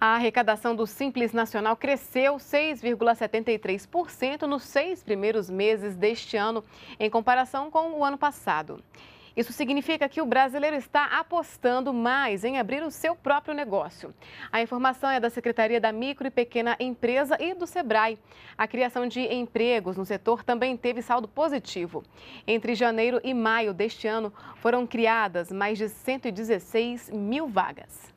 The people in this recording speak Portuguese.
A arrecadação do Simples Nacional cresceu 6,73% nos seis primeiros meses deste ano, em comparação com o ano passado. Isso significa que o brasileiro está apostando mais em abrir o seu próprio negócio. A informação é da Secretaria da Micro e Pequena Empresa e do Sebrae. A criação de empregos no setor também teve saldo positivo. Entre janeiro e maio deste ano, foram criadas mais de 116 mil vagas.